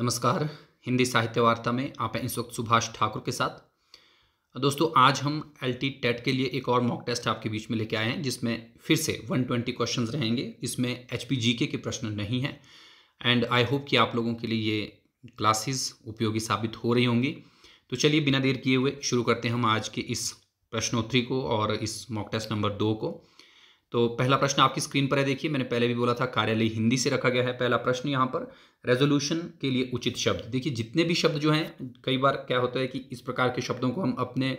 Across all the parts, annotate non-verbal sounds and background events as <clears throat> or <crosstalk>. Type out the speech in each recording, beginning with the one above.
नमस्कार हिंदी साहित्य वार्ता में आप हैं इस वक्त सुभाष ठाकुर के साथ दोस्तों आज हम एल टी टेट के लिए एक और मॉक टेस्ट आपके बीच में लेके आए हैं जिसमें फिर से 120 क्वेश्चन रहेंगे इसमें एच पी जी के प्रश्न नहीं हैं एंड आई होप कि आप लोगों के लिए ये क्लासेस उपयोगी साबित हो रही होंगी तो चलिए बिना देर किए हुए शुरू करते हैं हम आज के इस प्रश्नोत्तरी को और इस मॉक टेस्ट नंबर दो को तो पहला प्रश्न आपकी स्क्रीन पर है देखिए मैंने पहले भी बोला था कार्यालय हिंदी से रखा गया है पहला प्रश्न यहाँ पर रेजोल्यूशन के लिए उचित शब्द देखिए जितने भी शब्द जो हैं कई बार क्या होता है कि इस प्रकार के शब्दों को हम अपने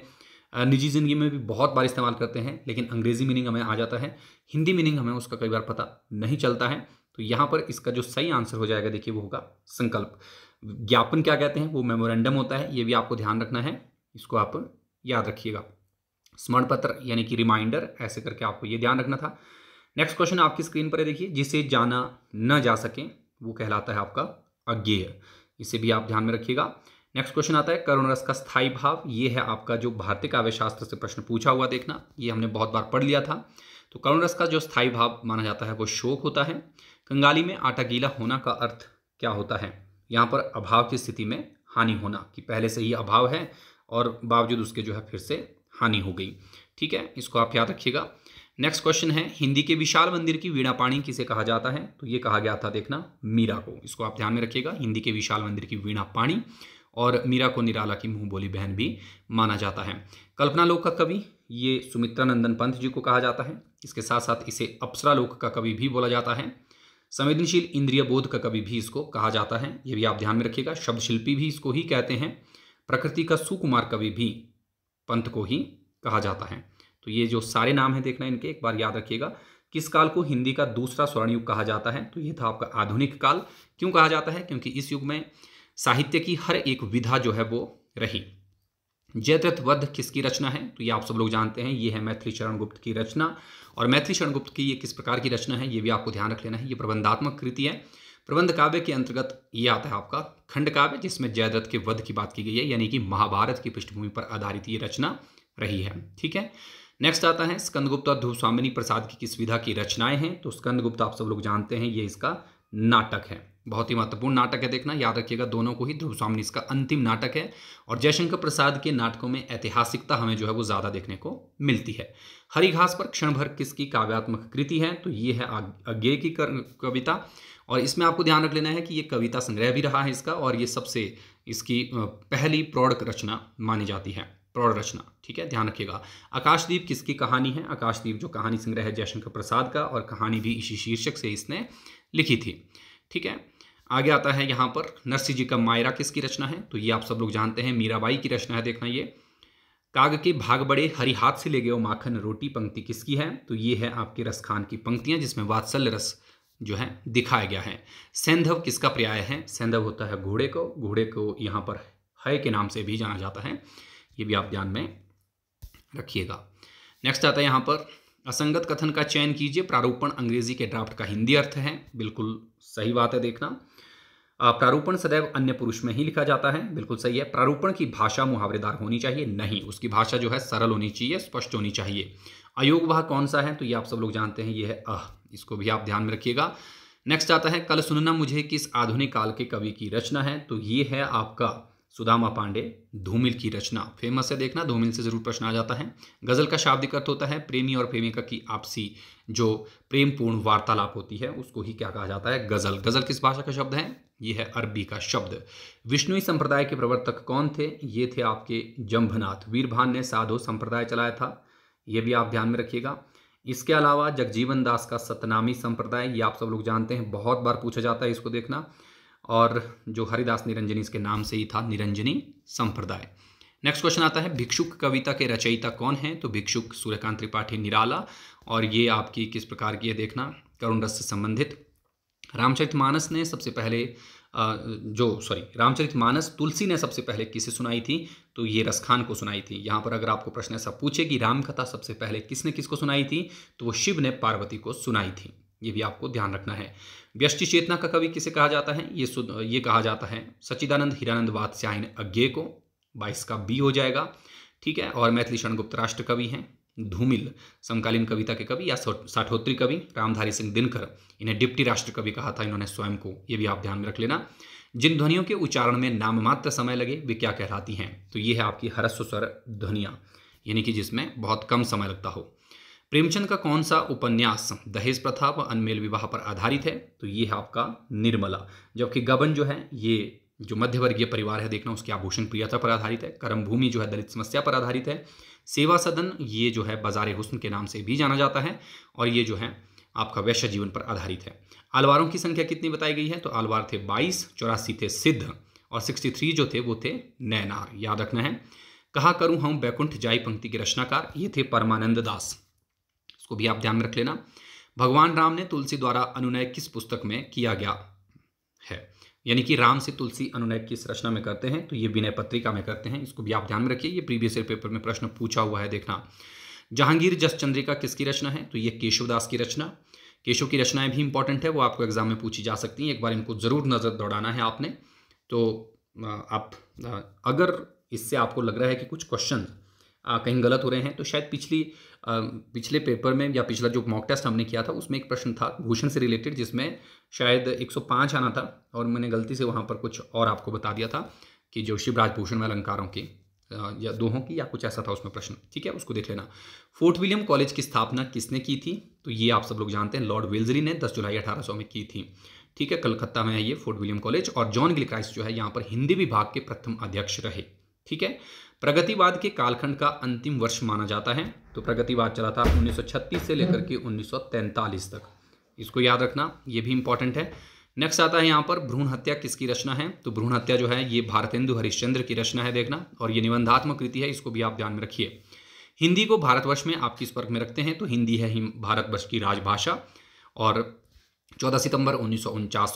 निजी ज़िंदगी में भी बहुत बार इस्तेमाल करते हैं लेकिन अंग्रेज़ी मीनिंग हमें आ जाता है हिंदी मीनिंग हमें उसका कई बार पता नहीं चलता है तो यहाँ पर इसका जो सही आंसर हो जाएगा देखिए वो होगा संकल्प ज्ञापन क्या कहते हैं वो मेमोरेंडम होता है ये भी आपको ध्यान रखना है इसको आप याद रखिएगा स्मरण पत्र यानी कि रिमाइंडर ऐसे करके आपको ये ध्यान रखना था नेक्स्ट क्वेश्चन आपकी स्क्रीन पर देखिए जिसे जाना न जा सके वो कहलाता है आपका अज्ञेय इसे भी आप ध्यान में रखिएगा नेक्स्ट क्वेश्चन आता है करुण रस का स्थायी भाव ये है आपका जो भारतीय काव्यशास्त्र से प्रश्न पूछा हुआ देखना ये हमने बहुत बार पढ़ लिया था तो करुण रस का जो स्थायी भाव माना जाता है वो शोक होता है कंगाली में आटा गीला होना का अर्थ क्या होता है यहाँ पर अभाव की स्थिति में हानि होना कि पहले से ही अभाव है और बावजूद उसके जो है फिर से हानि हो गई ठीक है इसको आप याद रखिएगा नेक्स्ट क्वेश्चन है हिंदी के विशाल मंदिर की वीणा पाणी किसे कहा जाता है तो ये कहा गया था देखना मीरा को इसको आप ध्यान में रखिएगा हिंदी के विशाल मंदिर की वीणा पाणी और मीरा को निराला की मुंह बोली बहन भी माना जाता है कल्पना लोक का कवि ये सुमित्रा नंदन पंत जी को कहा जाता है इसके साथ साथ इसे अप्सरा लोक का कवि भी बोला जाता है संवेदनशील इंद्रिय बोध का कवि भी इसको कहा जाता है ये भी आप ध्यान में रखिएगा शब्द शिल्पी भी इसको ही कहते हैं प्रकृति का सुकुमार कवि भी पंथ को ही कहा जाता है तो ये जो सारे नाम है देखना इनके एक बार याद रखिएगा किस काल को हिंदी का दूसरा स्वर्ण युग कहा जाता है तो ये था आपका आधुनिक काल क्यों कहा जाता है क्योंकि इस युग में साहित्य की हर एक विधा जो है वो रही जयद्रथ वध किसकी रचना है तो ये आप सब लोग जानते हैं ये है मैथिली शरण गुप्त की रचना और मैथिली शरण गुप्त की ये किस प्रकार की रचना है ये भी आपको ध्यान रख लेना है ये प्रबंधात्मक कृति है प्रबंध काव्य के अंतर्गत ये आता है आपका खंड काव्य जिसमें जयद्रथ के वध की बात की गई है यानी कि महाभारत की पृष्ठभूमि पर आधारित ये रचना रही है ठीक है नेक्स्ट आता है स्कंदगुप्त और ध्रुवस्वामिनी प्रसाद की किस विधा की रचनाएं हैं तो स्कंदगुप्त आप सब लोग जानते हैं ये इसका नाटक है बहुत ही महत्वपूर्ण नाटक है देखना याद रखिएगा दोनों को ही ध्रुवस्वामिनी इसका अंतिम नाटक है और जयशंकर प्रसाद के नाटकों में ऐतिहासिकता हमें जो है वो ज़्यादा देखने को मिलती है हरी घास पर क्षण भर किसकी काव्यात्मक कृति है तो ये है अज्ञे की कविता और इसमें आपको ध्यान रख लेना है कि ये कविता संग्रह भी रहा है इसका और ये सबसे इसकी पहली प्रौढ़ रचना मानी जाती है प्रौढ़ रचना ठीक है ध्यान रखिएगा आकाशदीप किसकी कहानी है आकाशदीप जो कहानी संग्रह है जयशंकर प्रसाद का और कहानी भी इसी शीर्षक से इसने लिखी थी ठीक है आगे आता है यहाँ पर नरसिंह जी का मायरा किसकी रचना है तो ये आप सब लोग जानते हैं मीराबाई की रचना है देखना ये काग के भाग बड़े हरी हाथ से ले गए माखन रोटी पंक्ति किसकी है तो ये है आपके रस खान की पंक्तियाँ जिसमें वात्सल्य रस जो है दिखाया गया है सैंधव किसका पर्याय है सैंधव होता है घोड़े को घोड़े को यहाँ पर हय के नाम से भी जाना जाता है ये भी आप ध्यान में रखिएगा नेक्स्ट आता है यहाँ पर असंगत कथन का चयन कीजिए प्रारूपण अंग्रेजी के ड्राफ्ट का हिंदी अर्थ है बिल्कुल सही बात है देखना प्रारूपण सदैव अन्य पुरुष में ही लिखा जाता है बिल्कुल सही है प्रारूपण की भाषा मुहावरेदार होनी चाहिए नहीं उसकी भाषा जो है सरल होनी चाहिए स्पष्ट होनी चाहिए अयोग वह कौन सा है तो ये आप सब लोग जानते हैं ये है अह इसको भी आप ध्यान में रखिएगा नेक्स्ट आता है कल सुनना मुझे किस आधुनिक काल के कवि की रचना है तो ये है आपका सुदामा पांडे धूमिल की रचना फेमस है देखना धूमिल से जरूर प्रश्न आ जाता है गजल का शाब्दिक अर्थ होता है प्रेमी और प्रेमिका की आपसी जो प्रेमपूर्ण वार्तालाप होती है उसको ही क्या कहा जाता है गजल गजल किस भाषा का शब्द है ये है अरबी का शब्द विष्णुई संप्रदाय के प्रवर्तक कौन थे ये थे आपके जम्भनाथ वीरभान ने साधो संप्रदाय चलाया था ये भी आप ध्यान में रखिएगा इसके अलावा जगजीवन दास का सतनामी संप्रदाय ये आप सब लोग जानते हैं बहुत बार पूछा जाता है इसको देखना और जो हरिदास निरंजनी इसके नाम से ही था निरंजनी संप्रदाय नेक्स्ट क्वेश्चन आता है भिक्षुक कविता के रचयिता कौन है तो भिक्षुक सूर्यकांत त्रिपाठी निराला और ये आपकी किस प्रकार की है देखना करुण रस से संबंधित रामचरित मानस ने सबसे पहले जो सॉरी रामचरित मानस तुलसी ने सबसे पहले किसे सुनाई थी तो ये रसखान को सुनाई थी यहाँ पर अगर आपको प्रश्न ऐसा पूछे कि रामकथा सबसे पहले किसने किसको सुनाई थी तो वो शिव ने पार्वती को सुनाई थी ये भी आपको ध्यान रखना है व्यष्टि चेतना का कवि किसे कहा जाता है ये ये कहा जाता है सच्चिदानंद हिरानंद वात्स्यायन अज्ञे को बाईस का बी हो जाएगा ठीक है और मैथिली शरण गुप्त राष्ट्र कवि हैं धूमिल समकालीन कविता के कवि या साठोत्री कवि रामधारी सिंह दिनकर इन्हें डिप्टी राष्ट्र कवि कहा था इन्होंने स्वयं को ये भी आप ध्यान में रख लेना जिन ध्वनियों के उच्चारण में नाममात्र समय लगे वे क्या कहलाती हैं तो ये है आपकी हरस्व स्वर ध्वनिया यानी कि जिसमें बहुत कम समय लगता हो प्रेमचंद का कौन सा उपन्यास दहेज प्रथा व अनमेल विवाह पर आधारित है तो ये है आपका निर्मला जबकि गबन जो है ये जो मध्यवर्गीय परिवार है देखना उसके आभूषण प्रियता पर आधारित है कर्मभूमि जो है दलित समस्या पर आधारित है सेवा सदन ये जो है बाजार हुस्न के नाम से भी जाना जाता है और ये जो है आपका वैश्य जीवन पर आधारित है आलवारों की संख्या कितनी बताई गई है तो आलवार थे बाईस चौरासी थे सिद्ध और सिक्सटी थ्री जो थे वो थे नैनार याद रखना है कहा करूं हम बैकुंठ जाई पंक्ति के रचनाकार ये थे परमानंद दास इसको भी आप ध्यान में रख लेना भगवान राम ने तुलसी द्वारा अनुनय किस पुस्तक में किया गया यानी कि राम से तुलसी अनुनय की रचना में करते हैं तो ये विनय पत्रिका में करते हैं इसको भी आप ध्यान में रखिए ये प्रीवियस ईयर पेपर में प्रश्न पूछा हुआ है देखना जहांगीर जस चंद्रिका किसकी रचना है तो ये केशवदास की रचना केशव की रचनाएं भी इंपॉर्टेंट है वो आपको एग्जाम में पूछी जा सकती हैं एक बार इनको ज़रूर नज़र दौड़ाना है आपने तो आप अगर इससे आपको लग रहा है कि कुछ क्वेश्चन कहीं गलत हो रहे हैं तो शायद पिछली पिछले पेपर में या पिछला जो मॉक टेस्ट हमने किया था उसमें एक प्रश्न था भूषण से रिलेटेड जिसमें शायद 105 आना था और मैंने गलती से वहाँ पर कुछ और आपको बता दिया था कि जो शिवराज भूषण में अलंकारों की या दोहों की या कुछ ऐसा था उसमें प्रश्न ठीक है उसको देख लेना फोर्ट विलियम कॉलेज की स्थापना किसने की थी तो ये आप सब लोग जानते हैं लॉर्ड वेल्जरी ने दस जुलाई अठारह में की थी ठीक है कलकत्ता में है ये फोर्ट विलियम कॉलेज और जॉन गिलक्राइस्ट जो है यहाँ पर हिंदी विभाग के प्रथम अध्यक्ष रहे ठीक है प्रगतिवाद के कालखंड का अंतिम वर्ष माना जाता है तो प्रगतिवाद चला था 1936 से लेकर के 1943 तक इसको याद रखना ये भी इंपॉर्टेंट है नेक्स्ट आता है यहाँ पर भ्रूण हत्या किसकी रचना है तो भ्रूण हत्या जो है ये भारतेंदु हरिश्चंद्र की रचना है देखना और ये निबंधात्मक कृति है इसको भी आप ध्यान में रखिए हिंदी को भारतवर्ष में आप किस वर्ग में रखते हैं तो हिंदी है भारतवर्ष की राजभाषा और चौदह सितंबर उन्नीस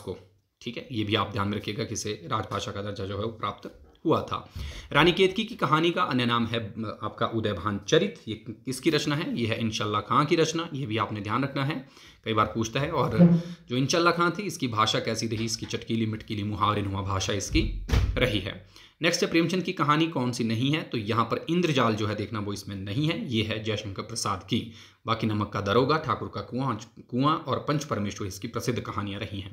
को ठीक है ये भी आप ध्यान में रखिएगा कि इसे राजभाषा का दर्जा जो है वो प्राप्त हुआ था रानी केतकी की कहानी का अन्य नाम है आपका उदय भान चरित ये किसकी रचना है ये है इनशाला खां की रचना ये भी आपने ध्यान रखना है कई बार पूछता है और जो इनशाला खां थी इसकी भाषा कैसी रही इसकी चटकीली मिटकीली मुहावरे नुमा भाषा इसकी रही है नेक्स्ट है प्रेमचंद की कहानी कौन सी नहीं है तो यहाँ पर इंद्रजाल जो है देखना वो इसमें नहीं है ये है जयशंकर प्रसाद की बाकी नमक का दरोगा ठाकुर का कुआं कुआं और पंच परमेश्वर इसकी प्रसिद्ध कहानियां रही हैं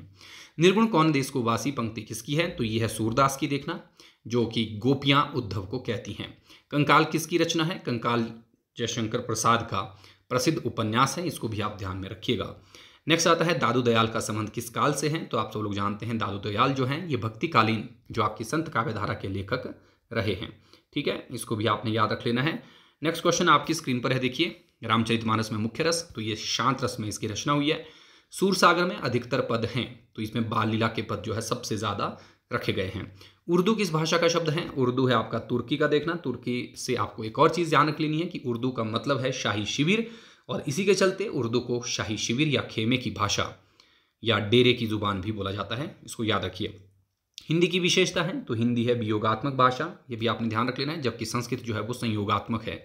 निर्गुण कौन देश को वासी पंक्ति किसकी है तो ये है सूरदास की देखना जो कि गोपियाँ उद्धव को कहती हैं कंकाल किसकी रचना है कंकाल जयशंकर प्रसाद का प्रसिद्ध उपन्यास है इसको भी आप ध्यान में रखिएगा नेक्स्ट आता है दादू दयाल का संबंध किस काल से है तो आप सब लोग जानते हैं दादू दयाल जो हैं ये भक्तिकालीन जो आपकी संत काव्यधारा के लेखक रहे हैं ठीक है इसको भी आपने याद रख लेना है नेक्स्ट क्वेश्चन आपकी स्क्रीन पर है देखिए रामचरितमानस में मुख्य रस तो ये शांत रस में इसकी रचना हुई है सूरसागर में अधिकतर पद हैं तो इसमें बाल लीला के पद जो है सबसे ज़्यादा रखे गए हैं उर्दू किस भाषा का शब्द है उर्दू है आपका तुर्की का देखना तुर्की से आपको एक और चीज़ ध्यान रख लेनी है कि उर्दू का मतलब है शाही शिविर और इसी के चलते उर्दू को शाही शिविर या खेमे की भाषा या डेरे की जुबान भी बोला जाता है इसको याद रखिए हिंदी की विशेषता है तो हिंदी है वियोगात्मक भाषा ये भी आपने ध्यान रख लेना है जबकि संस्कृत जो है वो संयोगात्मक है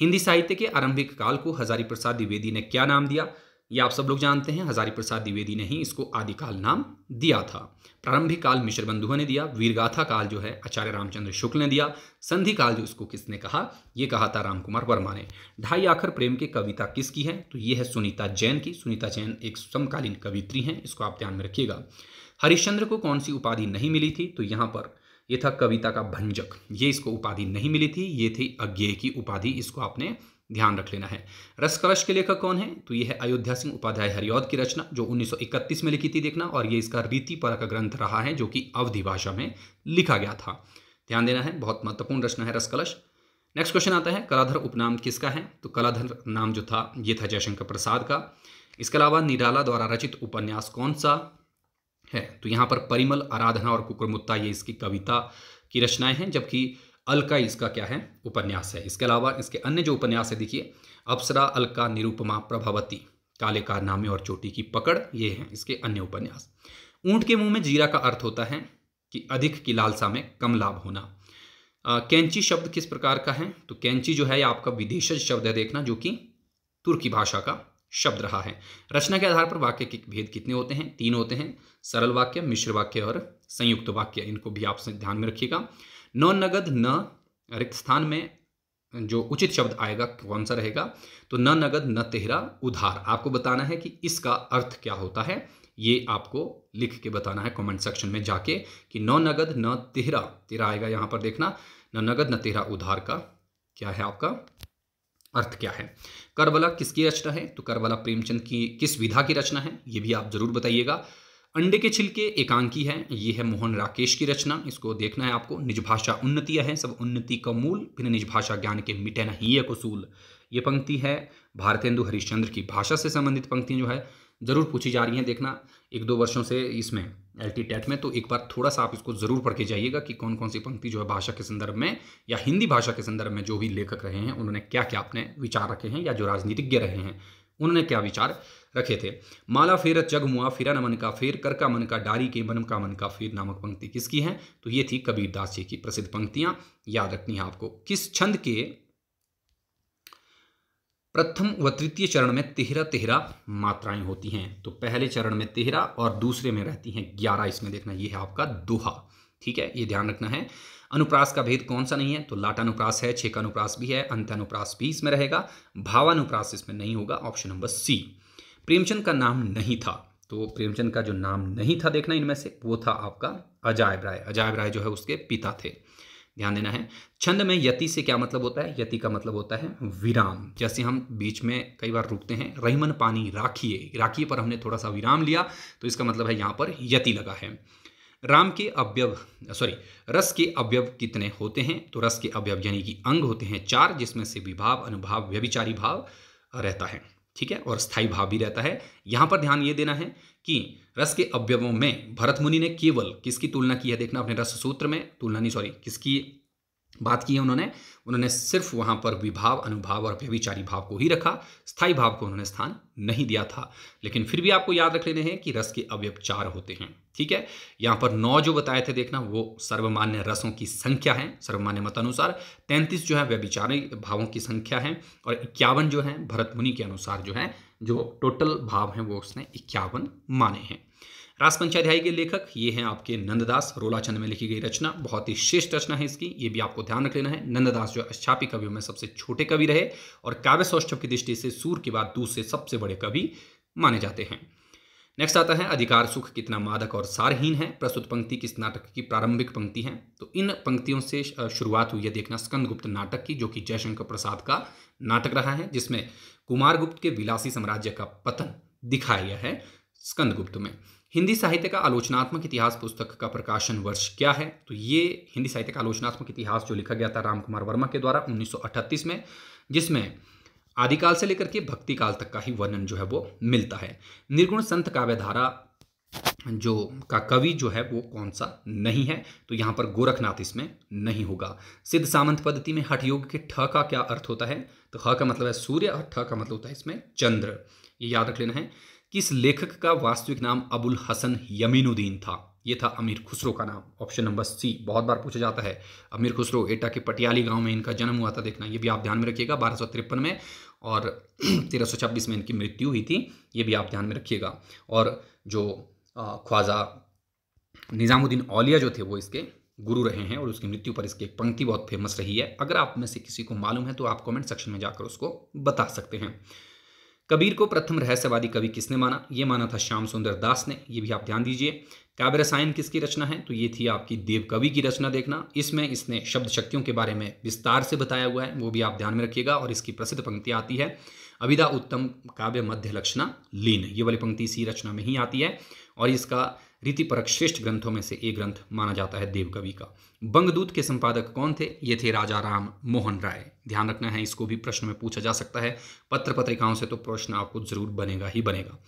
हिंदी साहित्य के आरंभिक काल को हजारी प्रसाद द्विवेदी ने क्या नाम दिया ये आप सब लोग जानते हैं हजारी प्रसाद द्विवेदी ने ही इसको आदिकाल नाम दिया था प्रारंभिक काल मिश्र बंधुओं ने दिया वीरगाथा काल जो है आचार्य रामचंद्र शुक्ल ने दिया संधि काल जो इसको किसने कहा ये कहा था रामकुमार वर्मा ने ढाई आखर प्रेम की कविता किसकी है तो ये है सुनीता जैन की सुनीता जैन एक समकालीन कवित्री हैं इसको आप ध्यान में रखिएगा हरिश्चंद्र को कौन सी उपाधि नहीं मिली थी तो यहाँ पर ये था कविता का भंजक ये इसको उपाधि नहीं मिली थी ये थी अज्ञेय की उपाधि इसको आपने ध्यान रख लेना है रस कलश के लेखक कौन है तो यह है अयोध्या सिंह उपाध्याय हरियोद की रचना जो 1931 में लिखी थी देखना और ये इसका रीति परक ग्रंथ रहा है जो कि अवधि भाषा में लिखा गया था ध्यान देना है बहुत महत्वपूर्ण रचना है रस कलश नेक्स्ट क्वेश्चन आता है कलाधर उपनाम किसका है तो कलाधर नाम जो था ये था जयशंकर प्रसाद का इसके अलावा निराला द्वारा रचित उपन्यास कौन सा है तो यहाँ पर परिमल आराधना और कुकुरमुत्ता ये इसकी कविता की रचनाएं हैं जबकि अलका इसका क्या है उपन्यास है इसके अलावा इसके अन्य जो उपन्यास है देखिए अप्सरा अलका निरूपमा प्रभावती काले कारनामे और चोटी की पकड़ ये हैं इसके अन्य उपन्यास ऊंट के मुंह में जीरा का अर्थ होता है कि अधिक की लालसा में कम लाभ होना आ, कैंची शब्द किस प्रकार का है तो कैंची जो है ये आपका विदेशज शब्द है देखना जो कि तुर्की भाषा का शब्द रहा है रचना के आधार पर वाक्य के भेद कितने होते हैं तीन होते हैं सरल वाक्य मिश्र वाक्य और संयुक्त वाक्य इनको भी आप ध्यान में रखिएगा न नगद न रिक्त स्थान में जो उचित शब्द आएगा कौन सा रहेगा तो न नगद न तेहरा उधार आपको बताना है कि इसका अर्थ क्या होता है ये आपको लिख के बताना है कमेंट सेक्शन में जाके कि न नगद न तेहरा तेरा आएगा यहां पर देखना न नगद न तेहरा उधार का क्या है आपका अर्थ क्या है करबला किसकी रचना है तो करबला प्रेमचंद की किस विधा की रचना है ये भी आप जरूर बताइएगा अंडे के छिलके एकांकी है ये है मोहन राकेश की रचना इसको देखना है आपको निज भाषा उन्नति है सब उन्नति का मूल बिना निज भाषा ज्ञान के मिटे न ही कसूल ये पंक्ति है भारतेंदु हरिश्चंद्र की भाषा से संबंधित पंक्तियाँ जो है ज़रूर पूछी जा रही हैं देखना एक दो वर्षों से इसमें एल टी टेट में तो एक बार थोड़ा सा आप इसको ज़रूर पढ़ के जाइएगा कि कौन कौन सी पंक्ति जो है भाषा के संदर्भ में या हिंदी भाषा के संदर्भ में जो भी लेखक रहे हैं उन्होंने क्या क्या अपने विचार रखे हैं या जो राजनीतिज्ञ रहे हैं उन्होंने क्या विचार रखे थे माला फेर जग मुआ फिरा नमन का फेर कर का मन का डारी के मन का मन का फेर नामक पंक्ति किसकी है तो ये थी कबीरदास जी की प्रसिद्ध पंक्तियां याद रखनी है आपको किस छंद के प्रथम व तृतीय चरण में तेहरा तेहरा मात्राएं होती हैं तो पहले चरण में तेहरा और दूसरे में रहती हैं ग्यारह इसमें देखना यह है आपका दोहा ठीक है ये ध्यान रखना है अनुप्रास का भेद कौन सा नहीं है तो लाटानुप्रास है अनुप्रास भी है अंत्यानुप्रास भी इसमें रहेगा भावानुप्रास इसमें नहीं होगा ऑप्शन नंबर सी प्रेमचंद का नाम नहीं था तो प्रेमचंद का जो नाम नहीं था देखना इनमें से वो था आपका अजायब राय अजायब राय जो है उसके पिता थे ध्यान देना है छंद में यति से क्या मतलब होता है यति का मतलब होता है विराम जैसे हम बीच में कई बार रुकते हैं रहीमन पानी राखिए राखिए पर हमने थोड़ा सा विराम लिया तो इसका मतलब है यहाँ पर यति लगा है राम के अवयव सॉरी रस के अवयव कितने होते हैं तो रस के अवयव यानी कि अंग होते हैं चार जिसमें से विभाव अनुभाव व्यभिचारी भाव रहता है ठीक है और स्थायी भाव भी रहता है यहाँ पर ध्यान ये देना है कि रस के अवयवों में भरत मुनि ने केवल किसकी तुलना की है देखना अपने रस सूत्र में तुलना नहीं सॉरी किसकी बात की है उन्होंने उन्होंने सिर्फ वहाँ पर विभाव अनुभाव और व्यविचारी भाव को ही रखा स्थायी भाव को उन्होंने स्थान नहीं दिया था लेकिन फिर भी आपको याद रख लेने हैं कि रस के अव्यपचार होते हैं ठीक है यहाँ पर नौ जो बताए थे देखना वो सर्वमान्य रसों की संख्या है सर्वमान्य मत अनुसार तैंतीस जो है व्यविचारी भावों की संख्या है और इक्यावन जो है भरत मुनि के अनुसार जो है जो टोटल भाव हैं वो उसने इक्यावन माने हैं रास पंचाध्याय के लेखक ये हैं आपके नंददास रोलाचंद में लिखी गई रचना बहुत ही श्रेष्ठ रचना है इसकी ये भी आपको ध्यान रख लेना है नंददास जो अच्छापी कवियों में सबसे छोटे कवि रहे और काव्य सौष्ठव की दृष्टि से सूर के बाद दूसरे सबसे बड़े कवि माने जाते हैं नेक्स्ट आता है अधिकार सुख कितना मादक और सारहीन है प्रस्तुत पंक्ति किस नाटक की प्रारंभिक पंक्ति है तो इन पंक्तियों से शुरुआत हुई है देखना स्कंदगुप्त नाटक की जो कि जयशंकर प्रसाद का नाटक रहा है जिसमें कुमार गुप्त के विलासी साम्राज्य का पतन दिखाया गया है स्कंदगुप्त में हिंदी साहित्य का आलोचनात्मक इतिहास पुस्तक का प्रकाशन वर्ष क्या है तो ये हिंदी साहित्य का आलोचनात्मक इतिहास जो लिखा गया था राम कुमार वर्मा के द्वारा 1938 में जिसमें आदिकाल से लेकर के भक्ति काल तक का ही वर्णन जो है वो मिलता है निर्गुण संत काव्यधारा जो का कवि जो है वो कौन सा नहीं है तो यहाँ पर गोरखनाथ इसमें नहीं होगा सिद्ध सामंत पद्धति में हठ योग के ठ का क्या अर्थ होता है तो ह का मतलब है सूर्य और ठ का मतलब होता है इसमें चंद्र ये याद रख लेना है किस लेखक का वास्तविक नाम अबुल हसन यमीनुद्दीन था ये था अमीर खुसरो का नाम ऑप्शन नंबर सी बहुत बार पूछा जाता है अमीर खुसरो एटा के पटियाली गांव में इनका जन्म हुआ था देखना ये भी आप ध्यान में रखिएगा बारह में और 1326 <clears throat> में इनकी मृत्यु हुई थी ये भी आप ध्यान में रखिएगा और जो ख्वाजा निज़ामुद्दीन औलिया जो थे वो इसके गुरु रहे हैं और उसकी मृत्यु पर इसकी एक पंक्ति बहुत फेमस रही है अगर आप में से किसी को मालूम है तो आप कमेंट सेक्शन में जाकर उसको बता सकते हैं कबीर को प्रथम रहस्यवादी कवि किसने माना ये माना था श्याम सुंदर दास ने ये भी आप ध्यान दीजिए काव्य रसायन किसकी रचना है तो ये थी आपकी देवकवि की रचना देखना इसमें इसने शब्द शक्तियों के बारे में विस्तार से बताया हुआ है वो भी आप ध्यान में रखिएगा और इसकी प्रसिद्ध पंक्ति आती है अविदा उत्तम काव्य मध्य लक्षणा लीन ये वाली पंक्ति इसी रचना में ही आती है और इसका रीतिपरक श्रेष्ठ ग्रंथों में से एक ग्रंथ माना जाता है देवकवि का बंगदूत के संपादक कौन थे ये थे राजा राम मोहन राय ध्यान रखना है इसको भी प्रश्न में पूछा जा सकता है पत्र पत्रिकाओं से तो प्रश्न आपको जरूर बनेगा ही बनेगा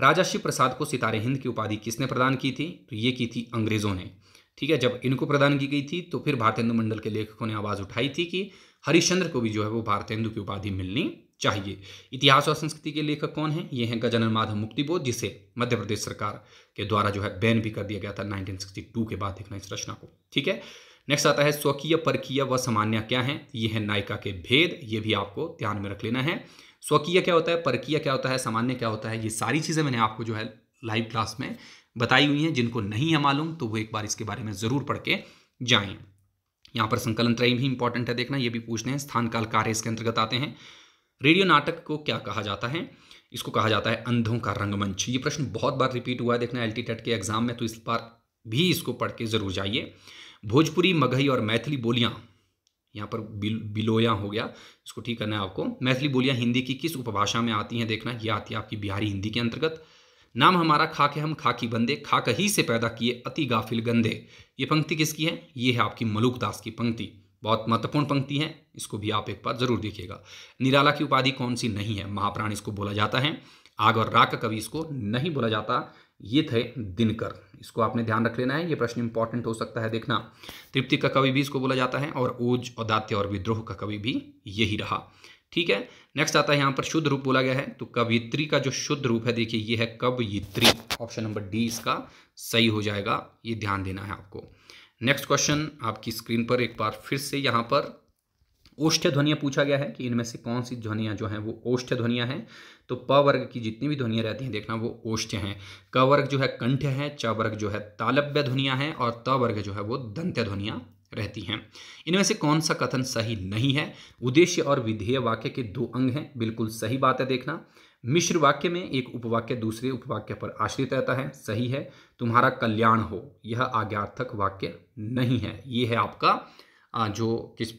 राजा शिव प्रसाद को सितारे हिंद की उपाधि किसने प्रदान की थी तो ये की थी अंग्रेज़ों ने ठीक है जब इनको प्रदान की गई थी तो फिर भारतेंदु मंडल के लेखकों ने आवाज़ उठाई थी कि हरिश्चंद्र को भी जो है वो भारतेंदु की उपाधि मिलनी चाहिए इतिहास और संस्कृति के लेखक कौन हैं ये हैं गजानन माधव मुक्तिबोध जिसे मध्य प्रदेश सरकार के द्वारा जो है बैन भी कर दिया गया था 1962 के बाद देखना इस रचना को ठीक है नेक्स्ट आता है स्वकीय परकीय व सामान्य क्या है ये है नायिका के भेद ये भी आपको ध्यान में रख लेना है स्वकीय क्या होता है परकीय क्या होता है सामान्य क्या होता है ये सारी चीज़ें मैंने आपको जो है लाइव क्लास में बताई हुई हैं जिनको नहीं है मालूम तो वो एक बार इसके बारे में ज़रूर पढ़ के जाएँ यहाँ पर संकलन त्रय भी इंपॉर्टेंट है देखना ये भी पूछने हैं स्थान काल कार्य इसके अंतर्गत आते हैं रेडियो नाटक को क्या कहा जाता है इसको कहा जाता है अंधों का रंगमंच ये प्रश्न बहुत बार रिपीट हुआ है देखना एल e के एग्जाम में तो इस बार भी इसको पढ़ के ज़रूर जाइए भोजपुरी मगही और मैथिली बोलियां यहाँ पर बिल, बिलोया हो गया इसको ठीक करना है आपको मैथिली बोलियाँ हिंदी की किस उपभाषा में आती हैं देखना यह आती है आपकी बिहारी हिंदी के अंतर्गत नाम हमारा खा के हम खाकी बंदे खाक ही से पैदा किए अति गाफिल गंदे ये पंक्ति किसकी है ये है आपकी मलुकदास की पंक्ति बहुत महत्वपूर्ण पंक्ति है इसको भी आप एक बार जरूर देखिएगा निराला की उपाधि कौन सी नहीं है महाप्राण इसको बोला जाता है आग और राग कवि इसको नहीं बोला जाता ये थे दिनकर इसको आपने ध्यान रख लेना है ये प्रश्न इंपॉर्टेंट हो सकता है देखना तृप्ति का कवि भी इसको बोला जाता है और ओज औदात्य और विद्रोह का कवि भी यही रहा ठीक है नेक्स्ट आता है यहाँ पर शुद्ध रूप बोला गया है तो कवित्री का जो शुद्ध रूप है देखिए ये है कवयित्री ऑप्शन नंबर डी इसका सही हो जाएगा ये ध्यान देना है आपको नेक्स्ट क्वेश्चन आपकी स्क्रीन पर एक बार फिर से यहाँ पर ओष्ठ ध्वनिया पूछा गया है कि इनमें से कौन सी ध्वनियाँ जो हैं वो ओष्ठ ध्वनियाँ हैं तो प वर्ग की जितनी भी ध्वनियाँ रहती हैं देखना वो ओष्ठ हैं क वर्ग जो है कंठ है च वर्ग जो है तालब्य ध्वनियाँ हैं और त वर्ग जो है वो दंत्य ध्वनियाँ रहती हैं इनमें से कौन सा कथन सही नहीं है उद्देश्य और विधेय वाक्य के दो अंग हैं बिल्कुल सही बात है देखना मिश्र वाक्य में एक उपवाक्य दूसरे उपवाक्य पर आश्रित रहता है सही है तुम्हारा कल्याण हो यह आज्ञार्थक वाक्य नहीं है ये है आपका जो किस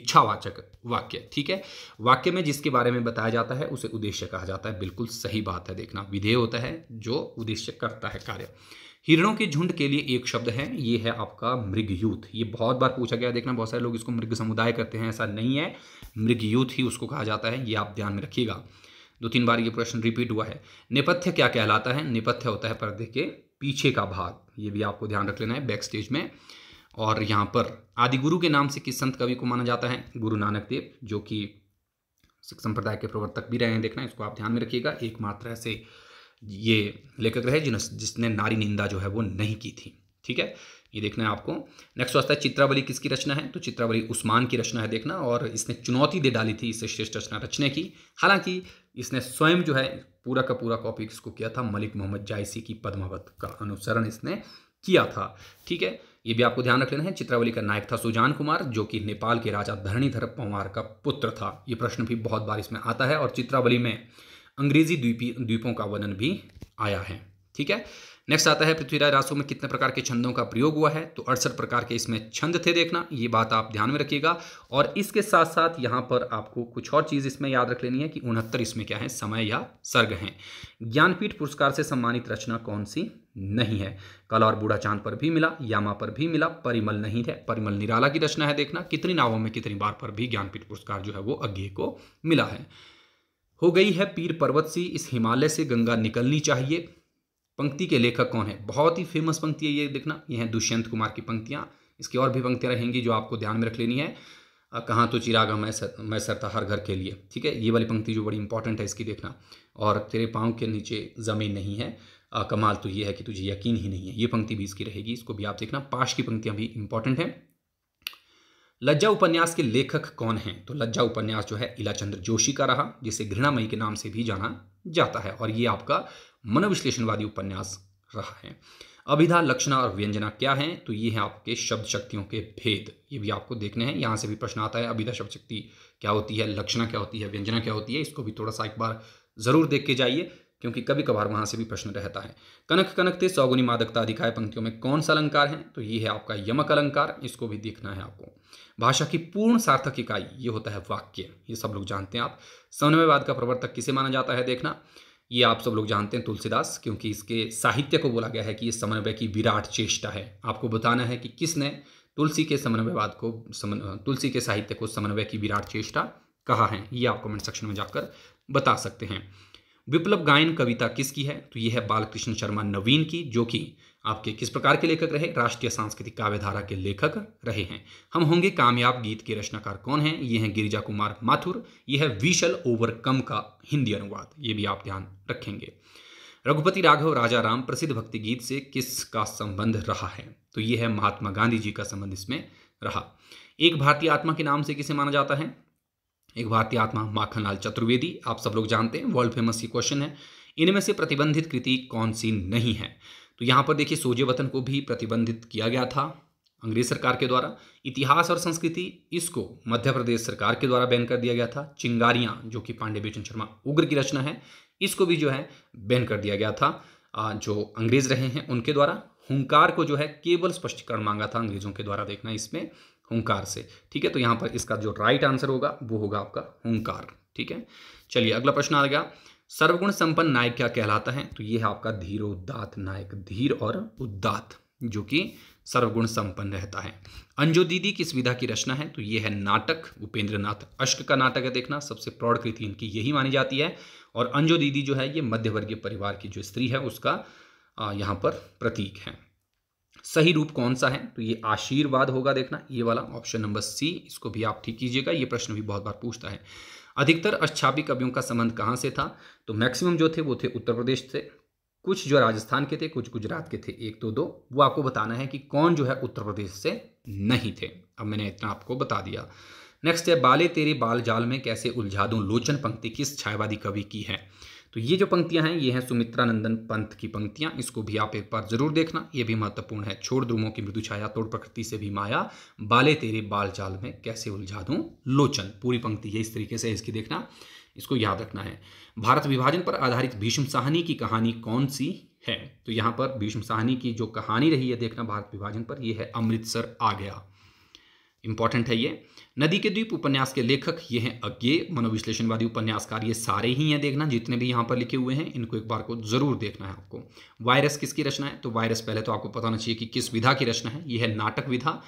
इच्छावाचक वाक्य ठीक है वाक्य में जिसके बारे में बताया जाता है उसे उद्देश्य कहा जाता है बिल्कुल सही बात है देखना विधेय होता है जो उद्देश्य करता है कार्य हिरणों के झुंड के लिए एक शब्द है ये है आपका मृग यूथ ये बहुत बार पूछा गया देखना बहुत सारे लोग इसको मृग समुदाय करते हैं ऐसा नहीं है मृग यूथ ही उसको कहा जाता है ये आप ध्यान में रखिएगा दो तीन बार ये प्रश्न रिपीट हुआ है नेपथ्य क्या कहलाता है नेपथ्य होता है पर्दे के पीछे का भाग ये भी आपको ध्यान रख लेना है बैक स्टेज में और यहाँ पर आदि गुरु के नाम से किस संत कवि को माना जाता है गुरु नानक देव जो कि सिख संप्रदाय के प्रवर्तक भी रहे हैं देखना इसको आप ध्यान में रखिएगा एकमात्र ऐसे ये लेखक रहे जिन जिसने नारी निंदा जो है वो नहीं की थी ठीक है ये देखना है आपको नेक्स्ट आता है चित्रावली किसकी रचना है तो चित्रावली उस्मान की रचना है देखना और इसने चुनौती दे डाली थी इसे श्रेष्ठ रचना रचने की हालांकि इसने स्वयं जो है पूरा का पूरा कॉपी इसको किया था मलिक मोहम्मद जायसी की पद्मावत का अनुसरण इसने किया था ठीक है ये भी आपको ध्यान रख लेना है चित्रावली का नायक था सुजान कुमार जो कि नेपाल के राजा धरणीधर पंवार का पुत्र था ये प्रश्न भी बहुत बार इसमें आता है और चित्रावली में अंग्रेजी द्वीपी द्वीपों का वर्णन भी आया है ठीक है नेक्स्ट आता है पृथ्वीराज रासो में कितने प्रकार के छंदों का प्रयोग हुआ है तो अड़सठ प्रकार के इसमें छंद थे देखना ये बात आप ध्यान में रखिएगा और इसके साथ साथ यहाँ पर आपको कुछ और चीज़ इसमें याद रख लेनी है कि उनहत्तर इसमें क्या है समय या सर्ग हैं ज्ञानपीठ पुरस्कार से सम्मानित रचना कौन सी नहीं है कल और बूढ़ा चांद पर भी मिला यामा पर भी मिला परिमल नहीं है परिमल निराला की रचना है देखना कितनी नावों में कितनी बार पर भी ज्ञानपीठ पुरस्कार जो है वो अज्ञे को मिला है हो गई है पीर पर्वत सी इस हिमालय से गंगा निकलनी चाहिए पंक्ति के लेखक कौन है बहुत ही फेमस पंक्ति है ये देखना ये है दुष्यंत कुमार की पंक्तियाँ इसकी और भी पंक्तियाँ रहेंगी जो आपको ध्यान में रख लेनी है कहाँ तो चिराग मैं सर मैं सरता हर घर के लिए ठीक है ये वाली पंक्ति जो बड़ी इंपॉर्टेंट है इसकी देखना और तेरे पाँव के नीचे ज़मीन नहीं है आ, कमाल तो ये है कि तुझे यकीन ही नहीं है ये पंक्ति भी इसकी रहेगी इसको भी आप देखना पाश की पंक्तियां भी इंपॉर्टेंट हैं लज्जा उपन्यास के लेखक कौन हैं तो लज्जा उपन्यास जो है इलाचंद्र जोशी का रहा जिसे घृणामयी के नाम से भी जाना जाता है और ये आपका मनोविश्लेषणवादी उपन्यास रहा है अभिधा लक्षणा और व्यंजना क्या है तो ये हैं आपके शब्द शक्तियों के भेद ये भी आपको देखने हैं यहाँ से भी प्रश्न आता है अभिधा शब्द शक्ति क्या होती है लक्षणा क्या होती है व्यंजना क्या होती है इसको भी थोड़ा सा एक बार ज़रूर देख के जाइए क्योंकि कभी कभार वहां से भी प्रश्न रहता है कनक कनकते सौगुनी मादकता अधिकाय पंक्तियों में कौन सा अलंकार है तो ये है आपका यमक अलंकार इसको भी देखना है आपको भाषा की पूर्ण सार्थक इकाई ये होता है वाक्य ये सब लोग जानते हैं आप समन्वयवाद का प्रवर्तक किसे माना जाता है देखना ये आप सब लोग जानते हैं तुलसीदास क्योंकि इसके साहित्य को बोला गया है कि ये समन्वय की विराट चेष्टा है आपको बताना है कि किसने तुलसी के समन्वयवाद को समन तुलसी के साहित्य को समन्वय की विराट चेष्टा कहा है ये आप कमेंट सेक्शन में जाकर बता सकते हैं विप्लव गायन कविता किसकी है तो ये है बालकृष्ण शर्मा नवीन की जो कि आपके किस प्रकार के लेखक रहे राष्ट्रीय सांस्कृतिक काव्यधारा के लेखक रहे हैं हम होंगे कामयाब गीत के रचनाकार कौन हैं ये हैं गिरिजा कुमार माथुर ये है विशल ओवरकम का हिंदी अनुवाद ये भी आप ध्यान रखेंगे रघुपति राघव राजा राम प्रसिद्ध भक्ति गीत से किसका संबंध रहा है तो ये है महात्मा गांधी जी का संबंध इसमें रहा एक भारतीय आत्मा के नाम से किसे माना जाता है एक भारतीय आत्मा माखनलाल चतुर्वेदी आप सब लोग जानते हैं वर्ल्ड फेमस ये क्वेश्चन है इनमें से प्रतिबंधित कृति कौन सी नहीं है तो यहाँ पर देखिए सोजे वतन को भी प्रतिबंधित किया गया था अंग्रेज सरकार के द्वारा इतिहास और संस्कृति इसको मध्य प्रदेश सरकार के द्वारा बैन कर दिया गया था चिंगारियाँ जो कि पांडे बेचन शर्मा उग्र की रचना है इसको भी जो है बैन कर दिया गया था जो अंग्रेज रहे हैं उनके द्वारा हुंकार को जो है केवल स्पष्टीकरण मांगा था अंग्रेजों के द्वारा देखना इसमें हुंकार से ठीक है तो यहाँ पर इसका जो राइट आंसर होगा वो होगा आपका हुंकार ठीक है चलिए अगला प्रश्न आ गया सर्वगुण संपन्न नायक क्या कहलाता है तो ये है आपका धीर उदात नायक धीर और उदात जो कि सर्वगुण संपन्न रहता है अंजो दीदी किस विधा की रचना है तो ये है नाटक उपेंद्र नाथ अश्क का नाटक है देखना सबसे प्रौढ़ कृति इनकी यही मानी जाती है और अंजो दीदी जो है ये मध्यवर्गीय परिवार की जो स्त्री है उसका यहाँ पर प्रतीक है सही रूप कौन सा है तो ये आशीर्वाद होगा देखना ये वाला ऑप्शन नंबर सी इसको भी आप ठीक कीजिएगा ये प्रश्न भी बहुत बार पूछता है अधिकतर अच्छापी कवियों का संबंध कहाँ से था तो मैक्सिमम जो थे वो थे उत्तर प्रदेश से कुछ जो राजस्थान के थे कुछ गुजरात के थे एक तो दो वो आपको बताना है कि कौन जो है उत्तर प्रदेश से नहीं थे अब मैंने इतना आपको बता दिया नेक्स्ट है बाले तेरे बाल जाल में कैसे उलझा दूं लोचन पंक्ति किस छायावादी कवि की है तो ये जो पंक्तियां हैं ये हैं सुमित्रा नंदन पंथ की पंक्तियां इसको भी आप एक बार जरूर देखना ये भी महत्वपूर्ण है छोड़ द्रुमों की मृदु छाया तोड़ प्रकृति से भी माया बाले तेरे बाल जाल में कैसे उलझा दूं लोचन पूरी पंक्ति ये इस तरीके से इसकी देखना इसको याद रखना है भारत विभाजन पर आधारित भीष्म साहनी की कहानी कौन सी है तो यहाँ पर भीष्म साहनी की जो कहानी रही है देखना भारत विभाजन पर यह है अमृतसर आ गया इंपॉर्टेंट है ये नदी के द्वीप उपन्यास के लेखक ये हैं अज्ञे मनोविश्लेषणवादी उपन्यासकार ये सारे ही हैं देखना जितने भी यहाँ पर लिखे हुए हैं इनको एक बार को जरूर देखना है आपको वायरस किसकी रचना है तो वायरस पहले तो आपको पता होना चाहिए कि किस विधा की रचना है ये है नाटक विधा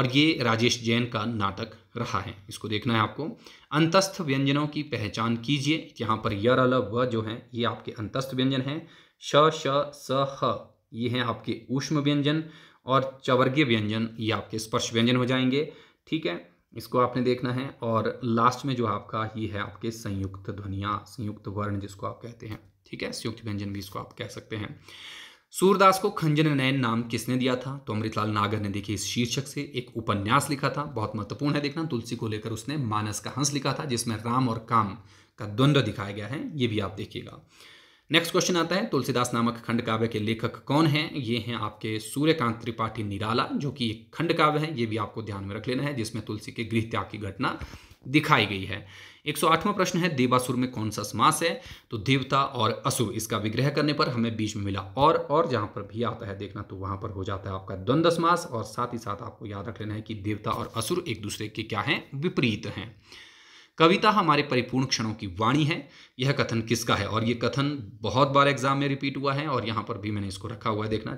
और ये राजेश जैन का नाटक रहा है इसको देखना है आपको अंतस्थ व्यंजनों की पहचान कीजिए यहाँ पर यर अल व जो है ये आपके अंतस्थ व्यंजन है श श स ये हैं आपके ऊष्म व्यंजन और चवर्गीय व्यंजन ये आपके स्पर्श व्यंजन हो जाएंगे ठीक है इसको आपने देखना है और लास्ट में जो आपका ये है आपके संयुक्त ध्वनिया संयुक्त वर्ण जिसको आप कहते हैं ठीक है संयुक्त व्यंजन भी इसको आप कह सकते हैं सूरदास को खंजन नयन नाम किसने दिया था तो अमृतलाल नागर ने देखिए इस शीर्षक से एक उपन्यास लिखा था बहुत महत्वपूर्ण है देखना तुलसी को लेकर उसने मानस का हंस लिखा था जिसमें राम और काम का द्वंद्व दिखाया गया है ये भी आप देखिएगा नेक्स्ट क्वेश्चन आता है तुलसीदास नामक खंड काव्य के लेखक कौन हैं ये हैं आपके सूर्यकांत त्रिपाठी निराला जो कि एक खंड काव्य है ये भी आपको ध्यान में रख लेना है जिसमें तुलसी के गृह त्याग की घटना दिखाई गई है 108वां प्रश्न है देवासुर में कौन सा समास है तो देवता और असुर इसका विग्रह करने पर हमें बीच में मिला और और जहां पर भी आता है देखना तो वहां पर हो जाता है आपका द्वंद्व समास और साथ ही साथ आपको याद रख लेना है कि देवता और असुर एक दूसरे के क्या हैं विपरीत हैं कविता हमारे परिपूर्ण क्षणों की वाणी है यह कथन किसका है और ये कथन बहुत बार एग्जाम में रिपीट हुआ है और यहाँ पर भी मैंने इसको रखा हुआ है देखना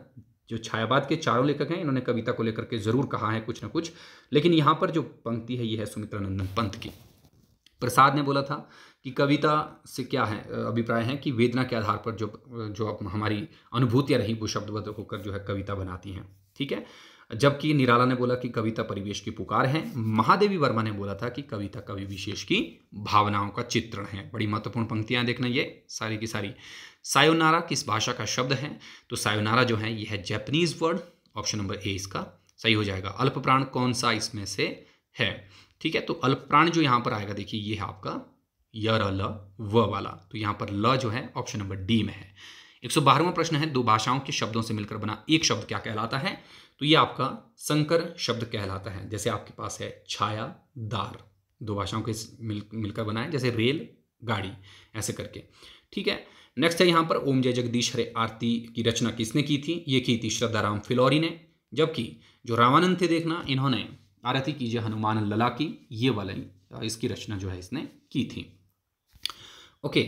जो छायावाद के चारों लेखक हैं इन्होंने कविता को लेकर के जरूर कहा है कुछ ना कुछ लेकिन यहाँ पर जो पंक्ति है ये है सुमित्रा नंदन पंत की प्रसाद ने बोला था कि कविता से क्या है अभिप्राय है कि वेदना के आधार पर जो जो हमारी अनुभूतियाँ रही वो शब्दबद्ध होकर जो है कविता बनाती हैं ठीक है जबकि निराला ने बोला कि कविता परिवेश की पुकार है महादेवी वर्मा ने बोला था कि कविता कवि विशेष की भावनाओं का चित्रण है बड़ी महत्वपूर्ण पंक्तियां देखना ये सारी की सारी सायोनारा किस भाषा का शब्द है तो सायोनारा जो है यह है Japanese word option number A इसका सही हो जाएगा अल्प प्राण कौन सा इसमें से है ठीक है तो अल्प प्राण जो यहाँ पर आएगा देखिए ये है आपका यर ल व वाला तो यहाँ पर ल जो है ऑप्शन नंबर डी में है एक प्रश्न है दो भाषाओं के शब्दों से मिलकर बना एक शब्द क्या कहलाता है तो ये आपका संकर शब्द कहलाता है जैसे आपके पास है छाया दार दो भाषाओं के मिल मिलकर बनाए जैसे रेल गाड़ी ऐसे करके ठीक है नेक्स्ट है यहाँ पर ओम जय जगदीश हरे आरती की रचना किसने की थी ये की थी श्रद्धाराम फिलौरी ने जबकि जो रामानंद थे देखना इन्होंने आरती कीजिए हनुमान लला की ये वाली इसकी रचना जो है इसने की थी ओके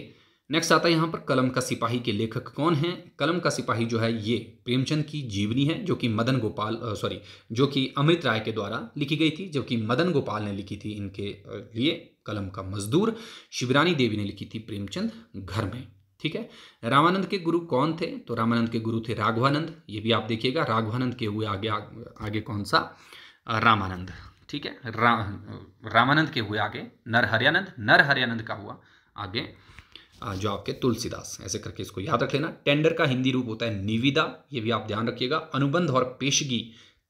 नेक्स्ट आता है यहाँ पर कलम का सिपाही के लेखक कौन हैं कलम का सिपाही जो है ये प्रेमचंद की जीवनी है जो कि मदन गोपाल सॉरी जो कि अमृत राय के द्वारा लिखी गई थी जबकि मदन गोपाल ने लिखी थी इनके लिए कलम का मजदूर शिवरानी देवी ने लिखी थी प्रेमचंद घर में ठीक है रामानंद के गुरु कौन थे तो रामानंद के गुरु थे राघवानंद ये भी आप देखिएगा राघवानंद के हुए आगे आगे कौन सा रामानंद ठीक है रा, रामानंद के हुए आगे नरहरियानंद नरहरियानंद का हुआ आगे जो आपके तुलसीदास ऐसे करके इसको याद रख लेना टेंडर का हिंदी रूप होता है निविदा ये भी आप ध्यान रखिएगा अनुबंध और पेशगी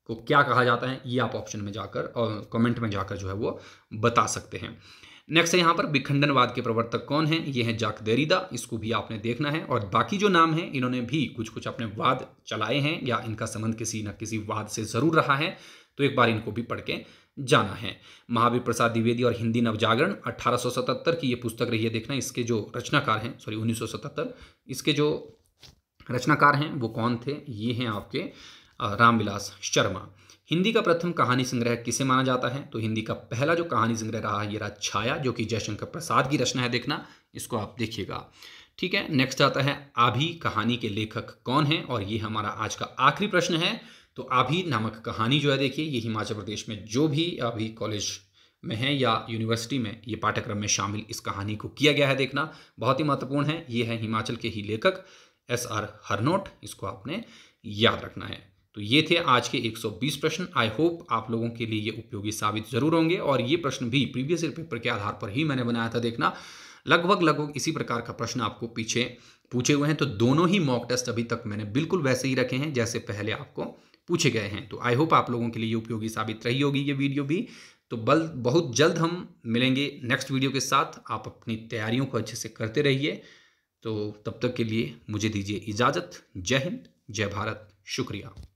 को क्या कहा जाता है ये आप ऑप्शन में जाकर और कमेंट में जाकर जो है वो बता सकते हैं नेक्स्ट है यहाँ पर विखंडनवाद के प्रवर्तक कौन हैं ये हैं जाक देरीदा इसको भी आपने देखना है और बाकी जो नाम हैं इन्होंने भी कुछ कुछ अपने वाद चलाए हैं या इनका संबंध किसी न किसी वाद से ज़रूर रहा है तो एक बार इनको भी पढ़ के जाना है महावीर प्रसाद द्विवेदी और हिंदी नवजागरण 1877 की ये पुस्तक रही है देखना इसके जो रचनाकार हैं सॉरी 1977 इसके जो रचनाकार हैं वो कौन थे ये हैं आपके रामविलास शर्मा हिंदी का प्रथम कहानी संग्रह किसे माना जाता है तो हिंदी का पहला जो कहानी संग्रह रहा है ये रहा छाया जो कि जयशंकर प्रसाद की रचना है देखना इसको आप देखिएगा ठीक है नेक्स्ट आता है आभी कहानी के लेखक कौन है और ये हमारा आज का आखिरी प्रश्न है तो अभी नामक कहानी जो है देखिए ये हिमाचल प्रदेश में जो भी अभी कॉलेज में है या यूनिवर्सिटी में ये पाठ्यक्रम में शामिल इस कहानी को किया गया है देखना बहुत ही महत्वपूर्ण है ये है हिमाचल के ही लेखक एस आर हरनोट इसको आपने याद रखना है तो ये थे आज के 120 प्रश्न आई होप आप लोगों के लिए ये उपयोगी साबित जरूर होंगे और ये प्रश्न भी प्रीवियस ईयर पेपर के आधार पर ही मैंने बनाया था देखना लगभग लगभग इसी प्रकार का प्रश्न आपको पीछे पूछे हुए हैं तो दोनों ही मॉक टेस्ट अभी तक मैंने बिल्कुल वैसे ही रखे हैं जैसे पहले आपको पूछे गए हैं तो आई होप आप लोगों के लिए उपयोगी साबित रही होगी ये वीडियो भी तो बल बहुत जल्द हम मिलेंगे नेक्स्ट वीडियो के साथ आप अपनी तैयारियों को अच्छे से करते रहिए तो तब तक के लिए मुझे दीजिए इजाज़त जय हिंद जय भारत शुक्रिया